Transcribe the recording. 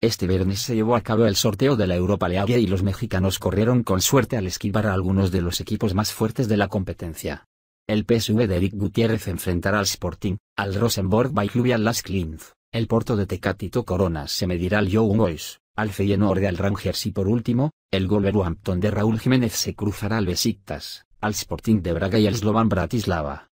Este viernes se llevó a cabo el sorteo de la Europa League y los mexicanos corrieron con suerte al esquivar a algunos de los equipos más fuertes de la competencia. El PSV de Eric Gutiérrez enfrentará al Sporting, al Rosenborg by Club y al Las El Porto de Tecatito Corona se medirá al Young Boys, al Feyenoord al Rangers y por último, el Hampton de Raúl Jiménez se cruzará al Besiktas, al Sporting de Braga y al Slovan Bratislava.